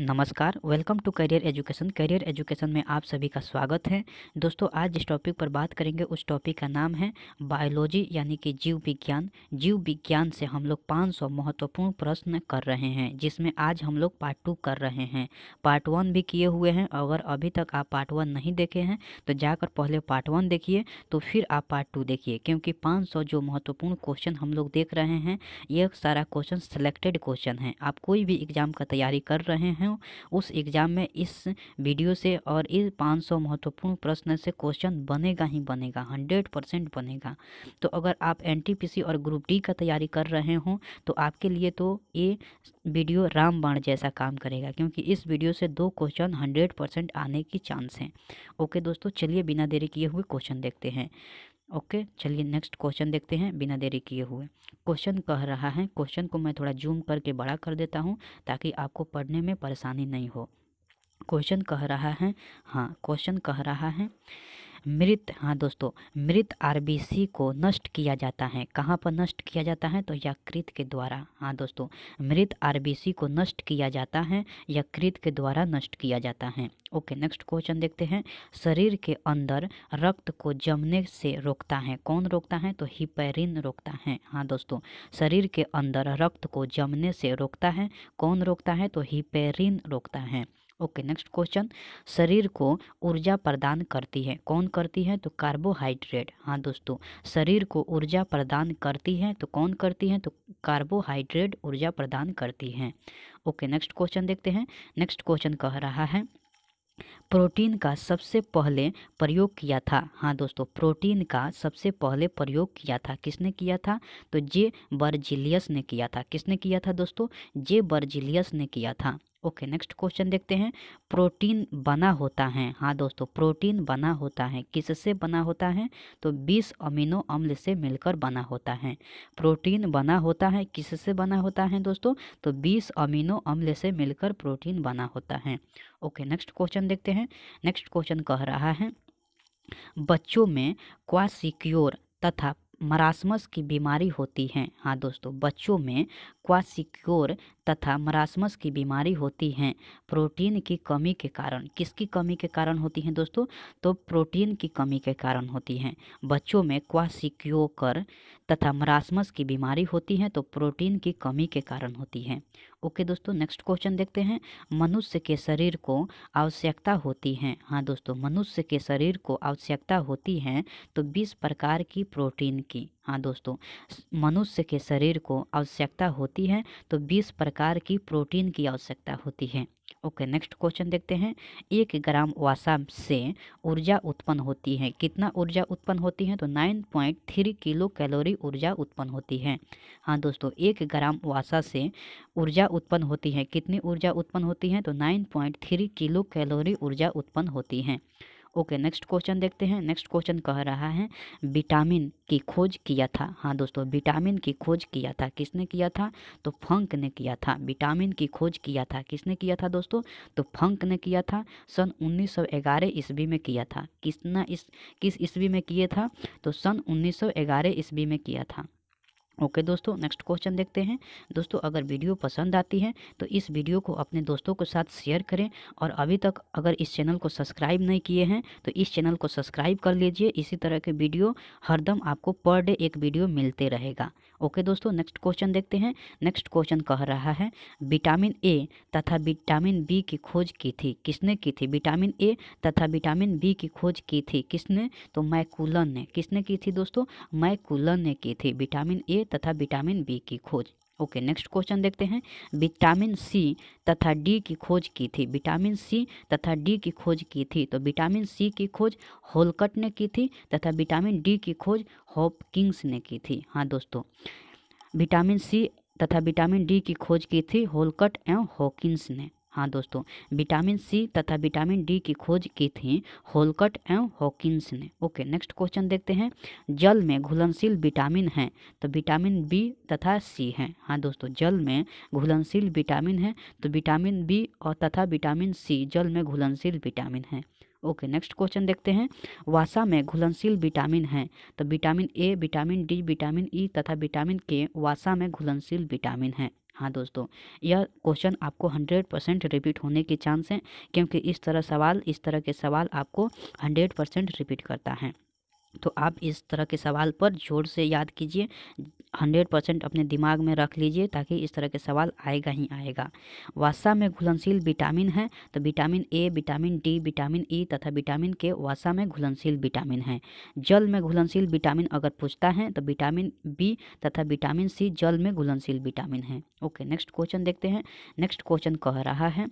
नमस्कार welcome to career education career education में आप सभी का स्वागत है दोस्तों आज जिस टॉपिक पर बात करेंगे उस टॉपिक का नाम है बायोलॉजी यानी कि जीव विज्ञान जीव विज्ञान से हम लोग 500 महत्वपूर्ण प्रश्न कर रहे हैं जिसमें आज हम लोग पार्ट टू कर रहे हैं पार्ट वन भी किए हुए हैं अगर अभी तक आप पार्ट वन नहीं देखे हैं तो जाकर पहले पार्ट वन देखिए तो फिर आप पार्ट टू देखिए क्योंकि पाँच जो महत्वपूर्ण क्वेश्चन हम लोग देख रहे हैं यह सारा क्वेश्चन सेलेक्टेड क्वेश्चन है आप कोई भी एग्ज़ाम का तैयारी कर रहे हैं हूँ उस एग्ज़ाम में इस वीडियो से और इस 500 महत्वपूर्ण प्रश्न से क्वेश्चन बनेगा ही बनेगा 100 परसेंट बनेगा तो अगर आप एन और ग्रुप डी का तैयारी कर रहे हो तो आपके लिए तो ये वीडियो रामबाण जैसा काम करेगा क्योंकि इस वीडियो से दो क्वेश्चन हंड्रेड परसेंट आने की चांस हैं ओके दोस्तों चलिए बिना देरी किए हुए क्वेश्चन देखते हैं ओके चलिए नेक्स्ट क्वेश्चन देखते हैं बिना देरी किए हुए क्वेश्चन कह रहा है क्वेश्चन को मैं थोड़ा जूम करके बड़ा कर देता हूँ ताकि आपको पढ़ने में परेशानी नहीं हो क्वेश्चन कह रहा है हाँ क्वेश्चन कह रहा है मृत हाँ दोस्तों मृत आरबीसी को नष्ट किया जाता है कहाँ पर नष्ट किया जाता है तो यकृत के द्वारा हाँ दोस्तों मृत आरबीसी को नष्ट किया जाता है यकृत के द्वारा नष्ट किया जाता है ओके नेक्स्ट क्वेश्चन देखते हैं शरीर के अंदर रक्त को जमने से रोकता है कौन रोकता है तो हिपेरिन रोकता है हाँ दोस्तों शरीर के अंदर रक्त को जमने से रोकता है कौन रोकता है तो हिपेरिन रोकता है ओके नेक्स्ट क्वेश्चन शरीर को ऊर्जा प्रदान करती है कौन करती है तो कार्बोहाइड्रेट हाँ दोस्तों शरीर को ऊर्जा प्रदान करती है तो कौन करती है तो कार्बोहाइड्रेट ऊर्जा प्रदान करती है ओके नेक्स्ट क्वेश्चन देखते हैं नेक्स्ट क्वेश्चन कह रहा है प्रोटीन का सबसे पहले प्रयोग किया था हाँ दोस्तों प्रोटीन का सबसे पहले प्रयोग किया था किसने किया था तो जे बर्जिलियस ने किया था किसने किया था दोस्तों जे बर्जिलियस ने किया था ओके नेक्स्ट क्वेश्चन देखते हैं प्रोटीन बना होता है हाँ दोस्तों प्रोटीन बना होता है किससे बना होता है तो 20 अमीनो अम्ल से मिलकर बना होता है प्रोटीन बना होता है किससे बना होता है दोस्तों तो 20 अमीनो अम्ल से मिलकर प्रोटीन बना होता है ओके नेक्स्ट क्वेश्चन देखते हैं नेक्स्ट क्वेश्चन कह रहा है बच्चों में क्वासिक्योर तथा मरासमस की बीमारी होती है हाँ दोस्तों बच्चों में क्वासिक्योर तथा मरासमस की बीमारी होती है प्रोटीन की कमी के कारण किसकी कमी के कारण होती है दोस्तों तो प्रोटीन की कमी के कारण होती है बच्चों में क्वासिक्योकर तथा मरासमस की बीमारी होती है तो प्रोटीन की कमी के कारण होती है ओके दोस्तों नेक्स्ट क्वेश्चन देखते हैं मनुष्य के शरीर को आवश्यकता होती है हाँ दोस्तों मनुष्य के शरीर को आवश्यकता होती है तो बीस प्रकार की प्रोटीन की हाँ दोस्तों मनुष्य के शरीर को आवश्यकता होती है तो बीस प्रकार की प्रोटीन की आवश्यकता होती है ओके नेक्स्ट क्वेश्चन देखते हैं एक ग्राम वासा से ऊर्जा उत्पन्न होती है कितना ऊर्जा उत्पन्न होती है तो nine point three kilo calorie ऊर्जा उत्पन्न होती है हाँ दोस्तों एक ग्राम वासा से ऊर्जा उत्पन्न होती है कितनी ऊर्जा उत्पन्न होती है तो nine point three kilo calorie ऊर्जा उत्पन्न होती है ओके नेक्स्ट क्वेश्चन देखते हैं नेक्स्ट क्वेश्चन कह रहा है विटामिन की खोज किया था हाँ दोस्तों विटामिन की खोज किया था किसने किया था तो फंक ने किया था विटामिन की खोज किया था किसने किया था दोस्तों तो फंक ने किया था सन ग्यारह ईस्वी में किया था किसना इस किस ईस्वी में किया था तो सन ग्यारह ईस्वी में किया था ओके okay दोस्तों नेक्स्ट क्वेश्चन देखते हैं दोस्तों अगर वीडियो पसंद आती है तो इस वीडियो को अपने दोस्तों के साथ शेयर करें और अभी तक अगर इस चैनल को सब्सक्राइब नहीं किए हैं तो इस चैनल को सब्सक्राइब कर लीजिए इसी तरह के वीडियो हरदम आपको पर डे एक वीडियो मिलते रहेगा ओके दोस्तों नेक्स्ट क्वेश्चन देखते हैं नेक्स्ट क्वेश्चन कह रहा है विटामिन ए तथा विटामिन बी की खोज की थी किसने की थी विटामिन ए तथा विटामिन बी की खोज की थी किसने तो मैकुलन ने किसने की थी दोस्तों मैकुलन ने की थी विटामिन ए तथा विटामिन बी की खोज ओके नेक्स्ट क्वेश्चन देखते हैं विटामिन सी तथा डी की खोज की थी विटामिन सी तथा डी की खोज की थी तो विटामिन सी की खोज होलकट ने की थी तथा विटामिन डी की खोज हॉपकिंग्स ने की थी हाँ दोस्तों विटामिन सी तथा विटामिन डी की खोज की थी होलकट एवं हॉकिंस ने हाँ दोस्तों विटामिन सी तथा विटामिन डी की खोज की थी होलकट एवं हॉकिंस ने ओके नेक्स्ट क्वेश्चन देखते हैं जल में घुलनशील विटामिन हैं तो विटामिन बी तथा सी हैं हाँ दोस्तों जल में घुलनशील विटामिन है तो विटामिन बी और तथा विटामिन सी जल में घुलनशील विटामिन है ओके नेक्स्ट क्वेश्चन देखते हैं वासा में घुलनशील विटामिन है तो vitamin A vitamin D vitamin E तथा विटामिन के वासा में घुलनशील विटामिन है हाँ दोस्तों यह क्वेश्चन आपको हंड्रेड परसेंट रिपीट होने के चांस हैं क्योंकि इस तरह सवाल इस तरह के सवाल आपको हंड्रेड परसेंट रिपीट करता है तो आप इस तरह के सवाल पर जोर से याद कीजिए हंड्रेड परसेंट अपने दिमाग में रख लीजिए ताकि इस तरह के सवाल आएगा ही आएगा वासा में घुलनशील विटामिन है तो vitamin A vitamin D vitamin E e, तथा विटामिन के वासा में घुलनशील विटामिन है जल में घुलनशील विटामिन अगर पूछता है तो विटामिन बी तथा विटामिन सी जल में घुलनशील विटामिन है ओके नेक्स्ट क्वेश्चन देखते हैं नेक्स्ट क्वेश्चन कह रहा है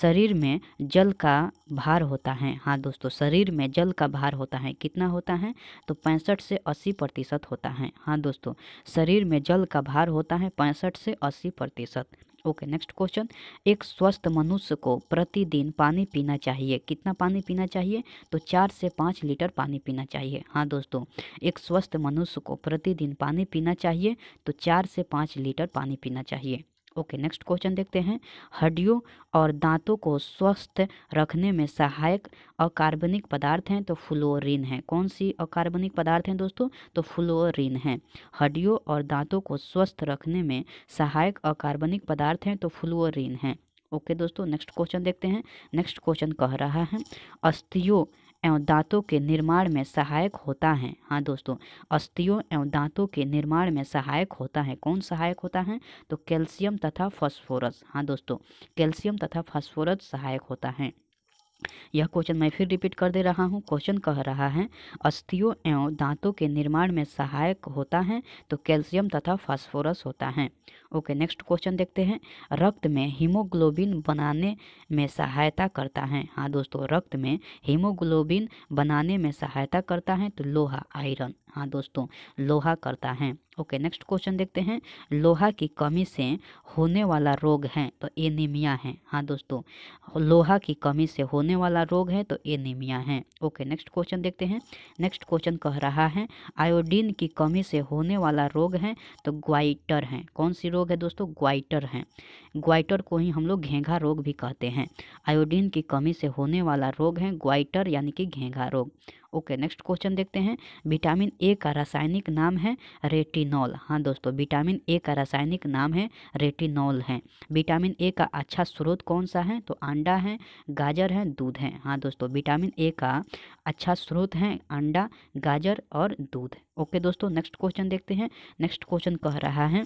शरीर में जल का भार होता है हाँ दोस्तों शरीर में जल का भार होता है कितना होता है तो पैंसठ से अस्सी प्रतिशत होता है हाँ दोस्तों शरीर में जल का भार होता है पैंसठ से अस्सी प्रतिशत ओके नेक्स्ट क्वेश्चन एक स्वस्थ मनुष्य को प्रतिदिन पानी पीना चाहिए कितना पानी पीना चाहिए तो चार से पाँच लीटर पानी पीना चाहिए हाँ दोस्तों एक स्वस्थ मनुष्य को प्रतिदिन पानी पीना चाहिए तो चार से पाँच लीटर पानी पीना चाहिए ओके नेक्स्ट क्वेश्चन देखते हैं हड्डियों और दांतों को स्वस्थ रखने में सहायक अकार्बनिक पदार्थ हैं तो फ्लोरिन है कौन सी अकार्बनिक पदार्थ हैं दोस्तों तो फ्लोरिन है हड्डियों और दांतों को स्वस्थ रखने में सहायक अकार्बनिक पदार्थ हैं तो फ्लोरिन है ओके दोस्तों नेक्स्ट क्वेश्चन देखते हैं नेक्स्ट क्वेश्चन कह रहा है अस्थियों एवं दांतों के निर्माण में सहायक होता है हाँ दोस्तों अस्थियों एवं दांतों के निर्माण में सहायक होता है कौन सहायक होता है तो कैल्शियम तथा फास्फोरस हाँ दोस्तों कैल्शियम तथा फास्फोरस सहायक होता है यह क्वेश्चन मैं फिर रिपीट कर दे रहा हूँ क्वेश्चन कह रहा है अस्थियों एवं दांतों के निर्माण में सहायक होता है तो कैल्शियम तथा फास्फोरस होता है ओके नेक्स्ट क्वेश्चन देखते हैं रक्त में हीमोग्लोबिन बनाने में सहायता करता है हाँ दोस्तों रक्त में हीमोग्लोबिन बनाने में सहायता करता है तो लोहा आयरन हाँ दोस्तों लोहा करता है ओके नेक्स्ट क्वेश्चन देखते हैं लोहा की कमी से होने वाला रोग है तो एनीमिया है हाँ दोस्तों लोहा की कमी से होने वाला रोग है तो एनीमिया है ओके नेक्स्ट क्वेश्चन देखते हैं नेक्स्ट क्वेश्चन कह रहा है आयोडीन की कमी से होने वाला रोग है तो ग्वाइटर है कौन सी रोग है दोस्तों ग्वाइटर है ग्वाइटर को ही हम लोग घेंघा रोग भी कहते हैं आयोडीन की कमी से होने वाला रोग है ग्वाइटर यानी कि घेंघा रोग ओके नेक्स्ट क्वेश्चन देखते हैं विटामिन ए का रासायनिक नाम है रेटिनॉल हाँ दोस्तों विटामिन ए का रासायनिक नाम है रेटिनॉल है विटामिन ए का अच्छा स्रोत कौन सा है तो अंडा है गाजर है दूध है हाँ दोस्तों विटामिन ए का अच्छा स्रोत है अंडा गाजर और दूध ओके दोस्तों नेक्स्ट क्वेश्चन देखते हैं नेक्स्ट क्वेश्चन कह रहा है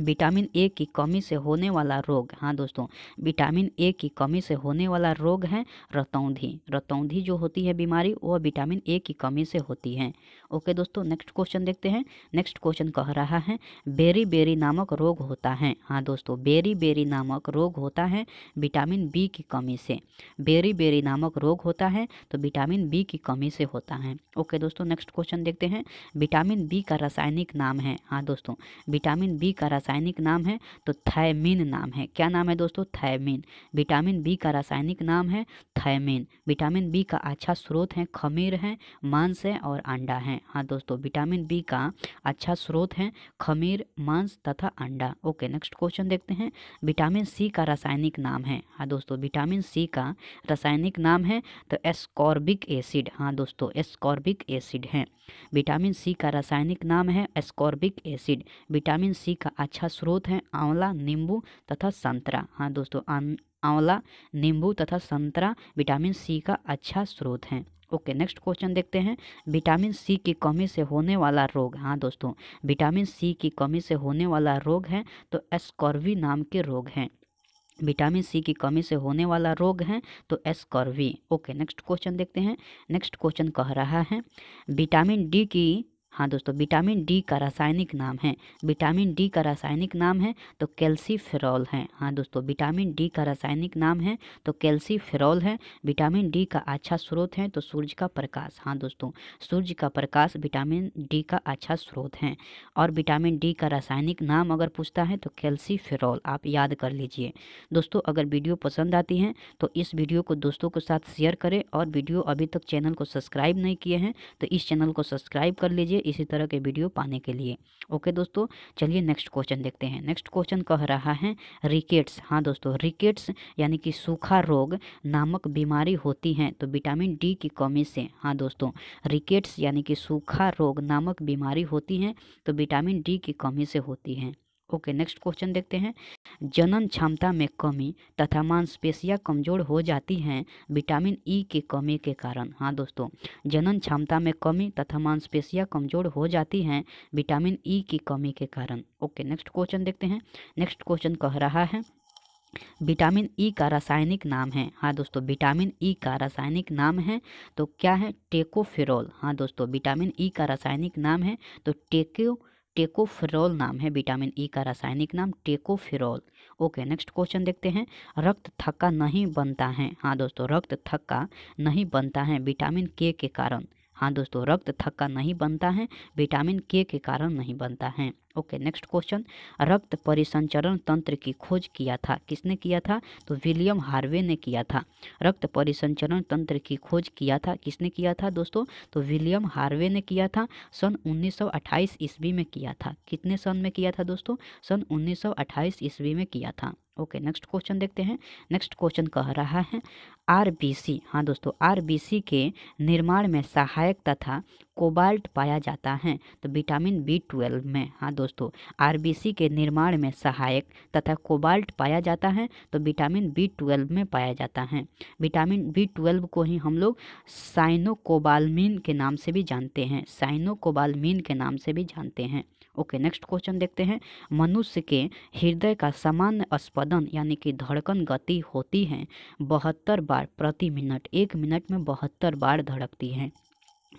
विटामिन ए की कमी से होने वाला रोग हाँ दोस्तों विटामिन ए की कमी से होने वाला रोग है रतौंधी रतौंधी जो होती है बीमारी वह विटामिन ए की कमी से होती है ओके दोस्तों नेक्स्ट क्वेश्चन देखते हैं नेक्स्ट क्वेश्चन कह रहा है बेरी बेरी नामक रोग होता है हाँ दोस्तों बेरी बेरी नामक रोग होता है विटामिन बी की कमी से बेरी बेरी नामक रोग होता है तो विटामिन बी की कमी से होता है ओके दोस्तों नेक्स्ट क्वेश्चन देखते हैं विटामिन बी का रासायनिक नाम है हाँ दोस्तों विटामिन बी का रासायनिक नाम है तो थैमिन नाम है क्या नाम है दोस्तों थैमिन विटामिन बी का रासायनिक नाम है थैमिन विटामिन बी का अच्छा स्रोत है खमीर है मांस है और अंडा है हाँ दोस्तों विटामिन बी का अच्छा स्रोत है खमीर मांस तथा अंडा ओके नेक्स्ट क्वेश्चन देखते हैं विटामिन सी का रासायनिक नाम है हाँ दोस्तों विटामिन सी का रासायनिक नाम है तो एस्कॉर्बिक एसिड हाँ दोस्तों एस्कॉर्बिक एसिड है विटामिन सी का रासायनिक नाम है एस्कॉर्बिक एसिड विटामिन सी का अच्छा स्रोत है आंवला नींबू तथा संतरा हाँ दोस्तों आंवला नींबू तथा संतरा विटामिन सी का अच्छा स्रोत हैं ओके नेक्स्ट क्वेश्चन देखते हैं विटामिन सी की कमी से होने वाला रोग हाँ दोस्तों विटामिन सी की कमी से होने वाला रोग है तो एस्कॉर्वी नाम के रोग हैं विटामिन सी की कमी से होने वाला रोग है तो एस्कॉर्वी ओके नेक्स्ट क्वेश्चन देखते हैं नेक्स्ट क्वेश्चन कह रहा है विटामिन डी की हाँ दोस्तों विटामिन डी का रासायनिक नाम है विटामिन डी का रासायनिक नाम है तो कैल्सीफेरॉल है हाँ दोस्तों विटामिन डी का रासायनिक नाम है तो कैल्सीफेरॉल है विटामिन डी का अच्छा स्रोत है तो सूर्य का प्रकाश हाँ दोस्तों सूर्य का प्रकाश विटामिन डी का अच्छा स्रोत है और विटामिन डी का रासायनिक नाम अगर पूछता है तो कैल्सीफेरॉल आप याद कर लीजिए दोस्तों अगर वीडियो पसंद आती है तो इस वीडियो को दोस्तों के साथ शेयर करें और वीडियो अभी तक चैनल को सब्सक्राइब नहीं किए हैं तो इस चैनल को सब्सक्राइब कर लीजिए इसी तरह के वीडियो पाने के लिए ओके दोस्तों चलिए नेक्स्ट क्वेश्चन देखते हैं नेक्स्ट क्वेश्चन कह रहा है रिकेट्स हाँ दोस्तों रिकेट्स यानी कि सूखा रोग नामक बीमारी होती है तो विटामिन डी की कमी से हाँ दोस्तों रिकेट्स यानी कि सूखा रोग नामक बीमारी होती है तो विटामिन डी की कमी से होती है ओके नेक्स्ट क्वेश्चन देखते हैं जनन क्षमता में कमी तथा मांसपेशियाँ कमज़ोर हो जाती हैं विटामिन ई e की कमी के कारण हाँ दोस्तों जनन क्षमता में कमी तथा मांसपेशियाँ कमज़ोर हो जाती हैं विटामिन ई e की कमी के कारण ओके नेक्स्ट क्वेश्चन देखते हैं नेक्स्ट क्वेश्चन कह रहा है विटामिन ई e का रासायनिक नाम है हाँ दोस्तों विटामिन ई e का रासायनिक नाम है तो क्या है टेकोफेरॉल हाँ दोस्तों विटामिन ई e का रासायनिक नाम है तो टेको टेकोफेरॉल नाम है विटामिन ई e का रासायनिक नाम टेकोफेरॉल ओके नेक्स्ट क्वेश्चन देखते हैं रक्त थक्का नहीं बनता है हाँ दोस्तों रक्त थक्का नहीं बनता है विटामिन के के कारण हाँ दोस्तों रक्त थक्का नहीं बनता है विटामिन के के कारण नहीं बनता है ओके नेक्स्ट क्वेश्चन रक्त परिसंचरण तंत्र की खोज किया था किसने किया था तो विलियम हार्वे ने किया था रक्त परिसंचरण तंत्र की खोज किया था किसने किया था दोस्तों तो विलियम हार्वे ने किया था सन उन्नीस ईस्वी में किया था कितने सन में किया था दोस्तों सन उन्नीस ईस्वी में किया था ओके नेक्स्ट क्वेश्चन देखते हैं नेक्स्ट क्वेश्चन कह रहा है आरबीसी हाँ दोस्तों आरबीसी के निर्माण में सहायक तथा कोबाल्ट पाया जाता है तो विटामिन बी ट्वेल्व में हाँ दोस्तों आरबीसी के निर्माण में सहायक तथा कोबाल्ट पाया जाता है तो विटामिन बी ट्वेल्व में पाया जाता है विटामिन बी ट्वेल्व को ही हम लोग साइनोकोबालमीन के नाम से भी जानते हैं साइनोकोबालमीन के नाम से भी जानते हैं ओके नेक्स्ट क्वेश्चन देखते हैं मनुष्य के हृदय का सामान्य स्पदन यानी कि धड़कन गति होती है बहत्तर बार प्रति मिनट एक मिनट में बहत्तर बार धड़कती है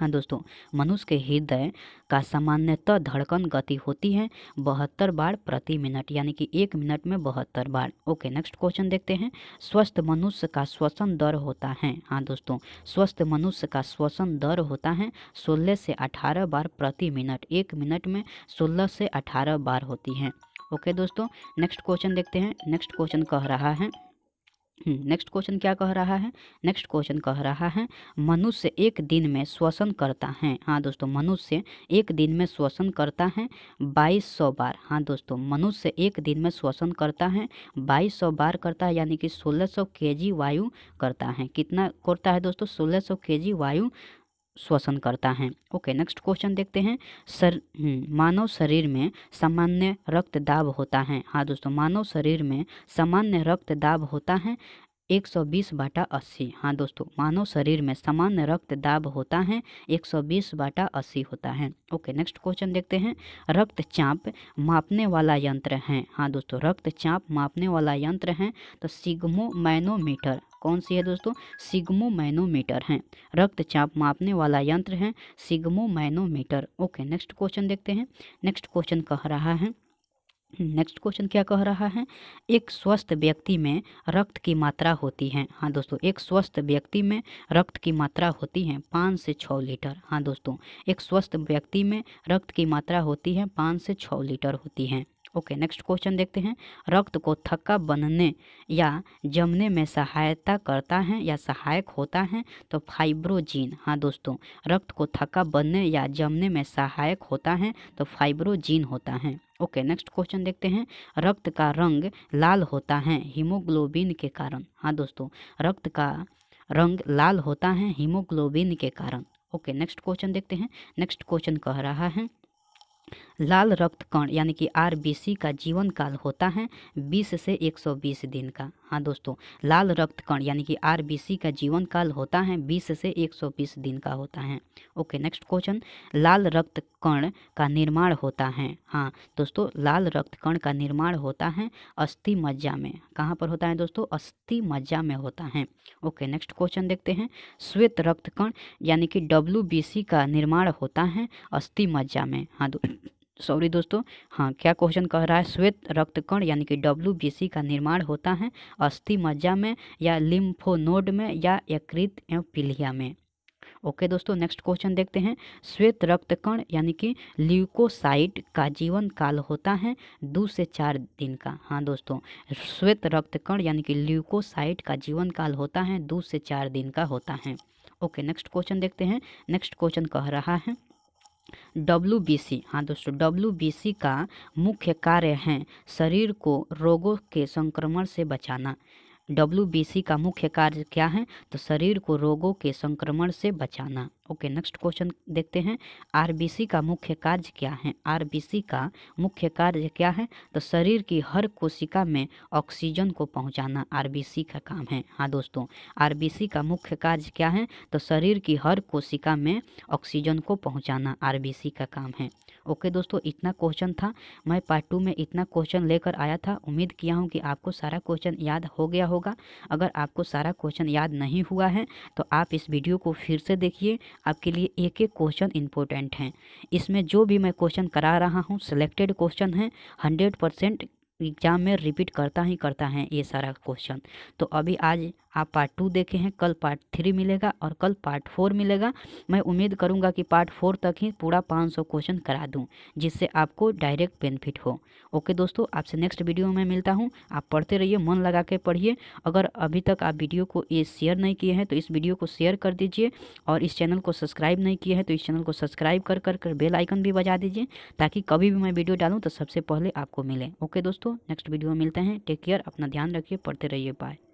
हाँ दोस्तों मनुष्य के हृदय का सामान्यतः धड़कन गति होती है बहत्तर बार प्रति मिनट यानी कि एक मिनट में बहत्तर बार ओके नेक्स्ट क्वेश्चन देखते हैं स्वस्थ मनुष्य का श्वसन दर होता है हाँ दोस्तों स्वस्थ मनुष्य का श्वसन दर होता है सोलह से अठारह बार प्रति मिनट एक मिनट में सोलह से अठारह बार होती है ओके दोस्तों नेक्स्ट क्वेश्चन देखते हैं नेक्स्ट क्वेश्चन कह रहा है नेक्स्ट क्वेश्चन क्या कह रहा है नेक्स्ट क्वेश्चन कह रहा है मनुष्य एक दिन में श्वसन करता है हाँ दोस्तों मनुष्य एक दिन में श्वसन करता है बाईस सौ बार हाँ दोस्तों मनुष्य एक दिन में श्वसन करता है बाईस सौ बार करता है यानी कि सोलह सौ के जी वायु करता है कितना करता है दोस्तों सोलह सौ के जी वायु श्वसन करता है ओके नेक्स्ट क्वेश्चन देखते हैं सर हम्म, मानव शरीर में सामान्य रक्त दाब होता है हाँ दोस्तों मानव शरीर में सामान्य रक्त दाब होता है 120 बाटा अस्सी हाँ दोस्तों मानव शरीर में सामान्य रक्त दाब होता है 120 बाटा अस्सी होता है ओके नेक्स्ट क्वेश्चन देखते हैं रक्तचाप मापने वाला यंत्र है हाँ दोस्तों रक्तचाप मापने वाला यंत्र है तो सिग्मो मैनोमीटर कौन सी है दोस्तों सिग्मो मैनोमीटर हैं रक्तचाप मापने वाला यंत्र है sphygmomanometer okay next question देखते हैं नेक्स्ट क्वेश्चन कह रहा है नेक्स्ट क्वेश्चन क्या कह रहा है एक स्वस्थ व्यक्ति में रक्त की मात्रा होती है हाँ दोस्तों एक स्वस्थ व्यक्ति में रक्त की मात्रा होती है पाँच से छः लीटर हाँ दोस्तों एक स्वस्थ व्यक्ति में रक्त की मात्रा होती है पाँच से छः लीटर होती है ओके नेक्स्ट क्वेश्चन देखते हैं रक्त को थक्का बनने या जमने में सहायता करता है या सहायक होता है तो फाइब्रोजीन हाँ दोस्तों रक्त को थक्का बनने या जमने में सहायक होता है तो फाइब्रोजीन होता है ओके नेक्स्ट क्वेश्चन देखते हैं रक्त का रंग लाल होता है हीमोग्लोबिन के कारण हाँ दोस्तों रक्त का रंग लाल होता है हीमोग्लोबिन के कारण ओके नेक्स्ट क्वेश्चन देखते हैं नेक्स्ट क्वेश्चन कह रहा है लाल रक्त कण यानी कि आर का जीवन काल होता है 20 से 120 दिन का हाँ दोस्तों लाल रक्त कण यानी कि आर का जीवन काल होता है 20 से 120 दिन का होता है ओके नेक्स्ट क्वेश्चन लाल रक्त कण का निर्माण होता है हाँ दोस्तों लाल रक्त कण का निर्माण होता है अस्थि मज्जा में कहाँ पर होता है दोस्तों अस्थि मज्जा में होता है ओके नेक्स्ट क्वेश्चन देखते हैं श्वेत रक्त कण यानी कि डब्ल्यू का निर्माण होता है अस्थि मज्जा में हाँ सॉरी दोस्तों हाँ क्या क्वेश्चन कह रहा है श्वेत रक्त कण यानी कि डब्ल्यू का निर्माण होता है अस्थि मज्जा में या लिम्फोनोड में या यकृत एवं पीलिया में ओके दोस्तों नेक्स्ट क्वेश्चन देखते हैं श्वेत रक्त कण यानी कि ल्यूकोसाइट का जीवन काल होता है दो से चार दिन का हाँ दोस्तों श्वेत रक्त कण यानी कि ल्यूकोसाइट का जीवन काल होता है दो से चार दिन का होता है ओके नेक्स्ट क्वेश्चन देखते हैं नेक्स्ट क्वेश्चन कह रहा है डब्ल्यू बी सी हाँ दोस्तों डब्ल्यू बी सी का मुख्य कार्य है शरीर को रोगों के संक्रमण से बचाना डब्ल्यू का मुख्य कार्य क्या है तो शरीर को रोगों के संक्रमण से बचाना ओके नेक्स्ट क्वेश्चन देखते हैं आर का मुख्य कार्य क्या है आर का मुख्य कार्य क्या है तो शरीर की हर कोशिका में ऑक्सीजन को पहुंचाना आर का काम है हाँ दोस्तों आर का मुख्य कार्य क्या है तो शरीर की हर कोशिका में ऑक्सीजन को पहुँचाना आर का काम है ओके दोस्तों इतना क्वेश्चन था मैं पार्ट टू में इतना क्वेश्चन लेकर आया था उम्मीद किया हूँ कि आपको सारा क्वेश्चन याद हो गया होगा अगर आपको सारा क्वेश्चन याद नहीं हुआ है तो आप इस वीडियो को फिर से देखिए आपके लिए एक एक क्वेश्चन इंपॉर्टेंट हैं इसमें जो भी मैं क्वेश्चन करा रहा हूँ सिलेक्टेड क्वेश्चन हैं हंड्रेड परसेंट एग्जाम में रिपीट करता ही करता है ये सारा क्वेश्चन तो अभी आज आप पार्ट टू देखे हैं कल पार्ट थ्री मिलेगा और कल पार्ट फोर मिलेगा मैं उम्मीद करूँगा कि पार्ट फोर तक ही पूरा पाँच सौ क्वेश्चन करा दूँ जिससे आपको डायरेक्ट बेनिफिट हो ओके दोस्तों आपसे नेक्स्ट वीडियो में मिलता हूँ आप पढ़ते रहिए मन लगा के पढ़िए अगर अभी तक आप वीडियो को ये शेयर नहीं किए हैं तो इस वीडियो को शेयर कर दीजिए और इस चैनल को सब्सक्राइब नहीं किए हैं तो इस चैनल को सब्सक्राइब कर कर कर बेल आइकन भी बजा दीजिए ताकि कभी भी मैं वीडियो डालूँ तो सबसे पहले आपको मिले ओके दोस्तों नेक्स्ट वीडियो में मिलते हैं टेक केयर अपना ध्यान रखिए पढ़ते रहिए बाय